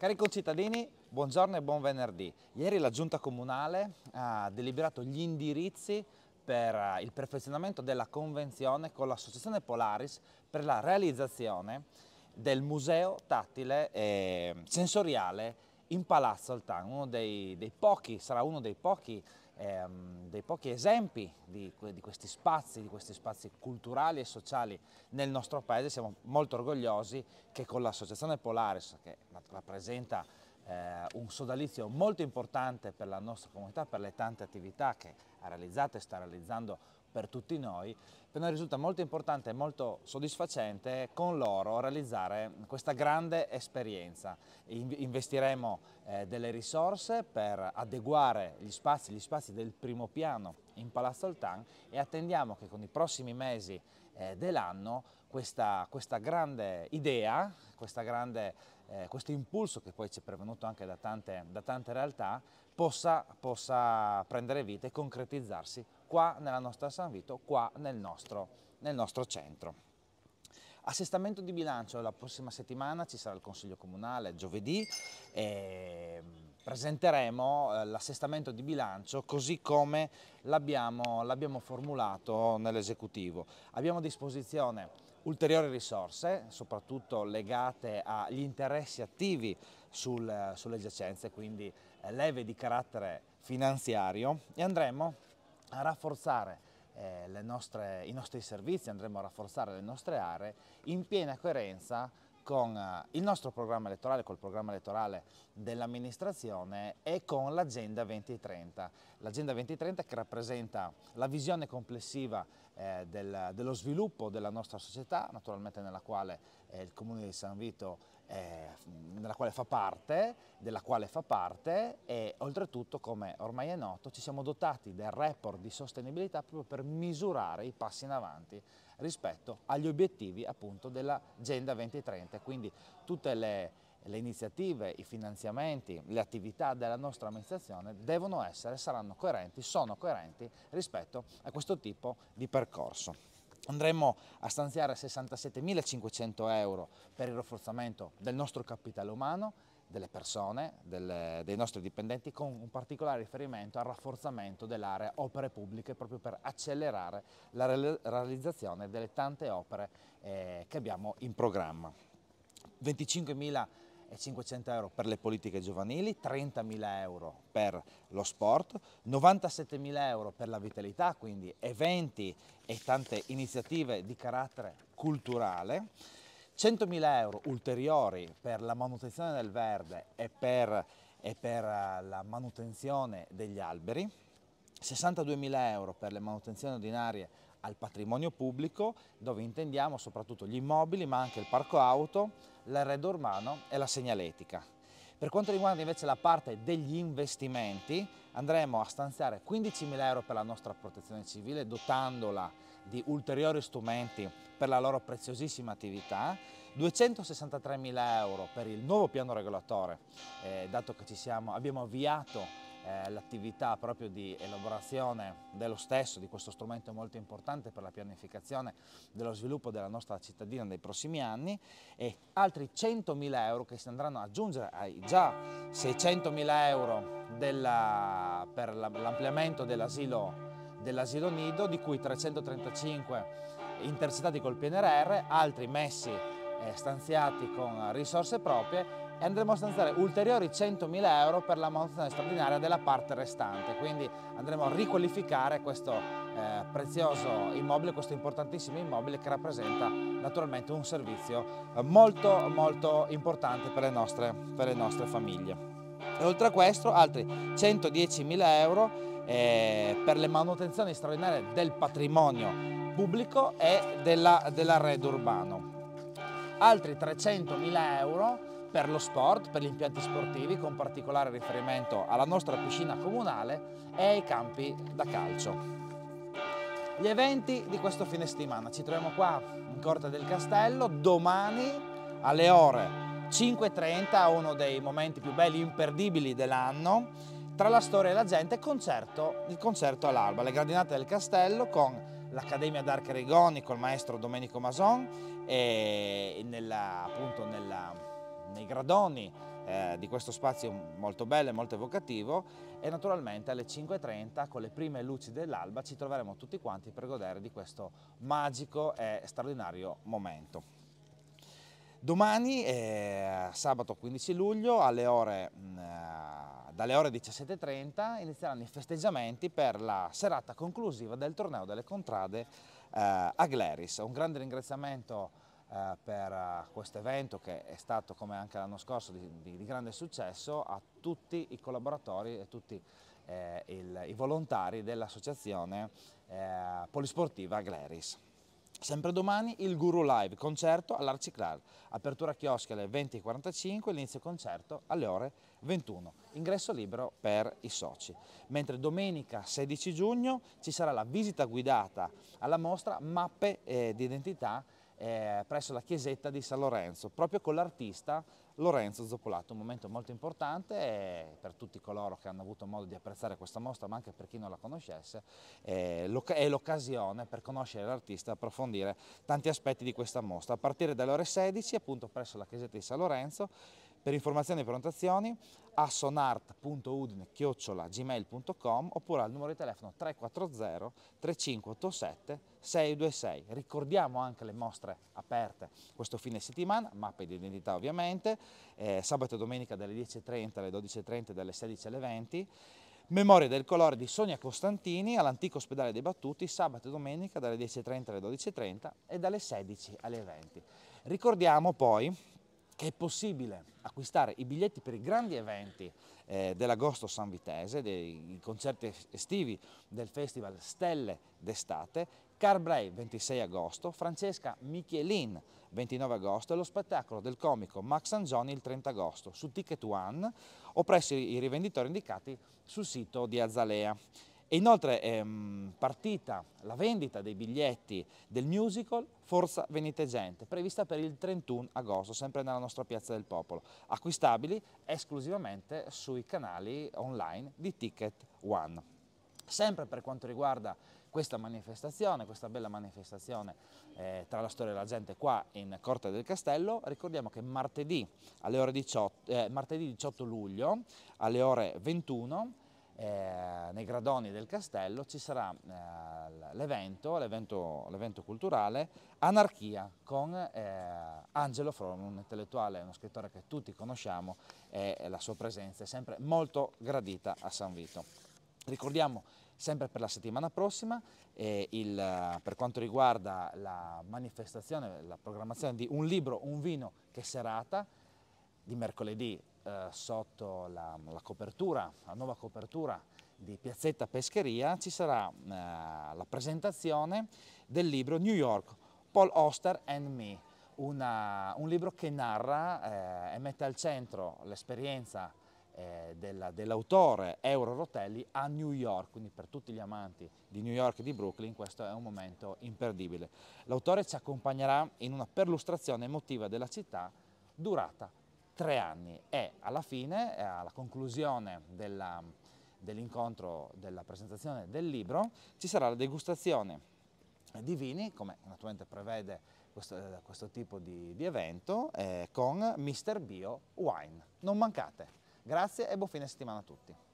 Cari concittadini, buongiorno e buon venerdì. Ieri la Giunta Comunale ha deliberato gli indirizzi per eh, il perfezionamento della convenzione con l'Associazione Polaris per la realizzazione del museo tattile e eh, sensoriale in Palazzo Altan, uno dei, dei pochi, sarà uno dei pochi ehm, dei pochi esempi di, di, questi spazi, di questi spazi culturali e sociali nel nostro paese, siamo molto orgogliosi che con l'associazione Polaris, che rappresenta eh, un sodalizio molto importante per la nostra comunità, per le tante attività che ha realizzato e sta realizzando per tutti noi, per noi risulta molto importante e molto soddisfacente con loro realizzare questa grande esperienza. Investiremo eh, delle risorse per adeguare gli spazi, gli spazi del primo piano in Palazzo Altan e attendiamo che con i prossimi mesi eh, dell'anno questa, questa, grande idea, questa grande, eh, questo impulso che poi ci è pervenuto anche da tante, da tante realtà possa, possa prendere vita e concretizzarsi qua nella nostra San Vito, qua nel nostro, nel nostro centro. Assestamento di bilancio, la prossima settimana ci sarà il Consiglio Comunale, giovedì, e presenteremo eh, l'assestamento di bilancio così come l'abbiamo formulato nell'esecutivo. Abbiamo a disposizione ulteriori risorse, soprattutto legate agli interessi attivi sul, sulle giacenze, quindi eh, leve di carattere finanziario e andremo a rafforzare eh, nostre, i nostri servizi, andremo a rafforzare le nostre aree in piena coerenza con eh, il nostro programma elettorale, col programma elettorale dell'amministrazione e con l'Agenda 2030. L'Agenda 2030 che rappresenta la visione complessiva eh, del, dello sviluppo della nostra società, naturalmente nella quale eh, il Comune di San Vito eh, della quale fa parte, della quale fa parte e oltretutto, come ormai è noto, ci siamo dotati del report di sostenibilità proprio per misurare i passi in avanti rispetto agli obiettivi appunto dell'Agenda 2030. Quindi tutte le, le iniziative, i finanziamenti, le attività della nostra amministrazione devono essere, saranno coerenti, sono coerenti rispetto a questo tipo di percorso andremo a stanziare 67.500 euro per il rafforzamento del nostro capitale umano, delle persone, delle, dei nostri dipendenti, con un particolare riferimento al rafforzamento dell'area opere pubbliche proprio per accelerare la realizzazione delle tante opere eh, che abbiamo in programma. 25.000 e 500 euro per le politiche giovanili, 30.000 euro per lo sport, 97.000 euro per la vitalità, quindi eventi e tante iniziative di carattere culturale, 100.000 euro ulteriori per la manutenzione del verde e per, e per eh, la manutenzione degli alberi, 62.000 euro per le manutenzioni ordinarie al patrimonio pubblico dove intendiamo soprattutto gli immobili ma anche il parco auto, l'arredo urbano e la segnaletica. Per quanto riguarda invece la parte degli investimenti andremo a stanziare 15.000 euro per la nostra protezione civile dotandola di ulteriori strumenti per la loro preziosissima attività, 263.000 euro per il nuovo piano regolatore, eh, dato che siamo, abbiamo avviato l'attività proprio di elaborazione dello stesso, di questo strumento molto importante per la pianificazione dello sviluppo della nostra cittadina nei prossimi anni e altri 100.000 euro che si andranno ad aggiungere ai già 600.000 euro della, per l'ampliamento dell'asilo dell nido, di cui 335 intercettati col PNRR, altri messi e eh, stanziati con risorse proprie e andremo a stanziare ulteriori 100.000 euro per la manutenzione straordinaria della parte restante, quindi andremo a riqualificare questo eh, prezioso immobile, questo importantissimo immobile che rappresenta naturalmente un servizio eh, molto molto importante per le nostre, per le nostre famiglie. E oltre a questo altri 110.000 euro eh, per le manutenzioni straordinarie del patrimonio pubblico e dell'arredo dell urbano. Altri 300.000 euro per lo sport, per gli impianti sportivi, con particolare riferimento alla nostra piscina comunale e ai campi da calcio. Gli eventi di questo fine settimana, ci troviamo qua in Corte del Castello, domani alle ore 5.30, uno dei momenti più belli, e imperdibili dell'anno, tra la storia e la gente, concerto, il concerto all'alba, le gradinate del castello con l'Accademia d'Arche Rigoni, col maestro Domenico Mason e nella, appunto nella nei gradoni eh, di questo spazio molto bello e molto evocativo e naturalmente alle 5.30 con le prime luci dell'alba ci troveremo tutti quanti per godere di questo magico e straordinario momento. Domani, eh, sabato 15 luglio, ore, mh, mm, eh, dalle ore 17.30 inizieranno i festeggiamenti per la serata conclusiva del torneo delle contrade eh, a Gleris. Un grande ringraziamento eh, per eh, questo evento che è stato come anche l'anno scorso di, di, di, grande successo a tutti i collaboratori e tutti eh, il, i volontari dell'associazione eh, polisportiva Gleris. Sempre domani il Guru Live, concerto all'Arciclar, apertura chioschi alle 20.45, inizio concerto alle ore 21, ingresso libero per i soci. Mentre domenica 16 giugno ci sarà la visita guidata alla mostra Mappe eh, di identità eh, presso la chiesetta di San Lorenzo, proprio con l'artista Lorenzo Zoppolato, un momento molto importante eh, per tutti coloro che hanno avuto modo di apprezzare questa mostra, ma anche per chi non la conoscesse, eh, è l'occasione per conoscere l'artista e approfondire tanti aspetti di questa mostra, a partire dalle ore 16 appunto presso la chiesetta di San Lorenzo per informazioni e prenotazioni a sonart.udine-gmail.com oppure al numero di telefono 340 3587 626. Ricordiamo anche le mostre aperte questo fine settimana, mappe di identità ovviamente, eh, sabato e domenica dalle 10.30 alle 12.30 e dalle 16 alle 20. Memoria del colore di Sonia Costantini all'antico ospedale dei Battuti sabato e domenica dalle 10.30 alle 12.30 e dalle 16 alle 20. Ricordiamo poi che è possibile acquistare i biglietti per i grandi eventi eh, dell'agosto San Vitese, dei concerti estivi del festival Stelle d'estate, Carbrey 26 agosto, Francesca Michelin 29 agosto e lo spettacolo del comico Max Anzoni il 30 agosto su Ticket One o presso i rivenditori indicati sul sito di Azalea. E inoltre è ehm, partita la vendita dei biglietti del musical Forza Venite Gente, prevista per il 31 agosto, sempre nella nostra Piazza del Popolo, acquistabili esclusivamente sui canali online di Ticket One. Sempre per quanto riguarda questa manifestazione, questa bella manifestazione eh, tra la storia e la gente qua in Corte del Castello. Ricordiamo che martedì, 18, eh, martedì 18 luglio alle ore 21 eh, nei gradoni del castello ci sarà eh, l'evento, culturale Anarchia con eh, Angelo Fromm, un intellettuale, uno scrittore che tutti conosciamo e la sua presenza è sempre molto gradita a San Vito. Ricordiamo sempre per la settimana prossima, eh, il, per quanto riguarda la manifestazione, la programmazione di un libro, un vino che serata, di mercoledì eh, sotto la, la, copertura, la nuova copertura di Piazzetta Pescheria, ci sarà eh, la presentazione del libro New York, Paul Oster and Me, una, un libro che narra eh, e mette al centro l'esperienza eh, dell'autore dell Euro Rotelli a New York, quindi per tutti gli amanti di New York e di Brooklyn questo è un momento imperdibile. L'autore ci accompagnerà in una perlustrazione emotiva della città durata tre anni e alla fine, eh, alla conclusione della, dell'incontro, della presentazione del libro, ci sarà la degustazione di vini, come naturalmente prevede questo, eh, questo tipo di, di evento, eh, con Mr. Bio Wine. Non mancate. Grazie e buon fine settimana a tutti.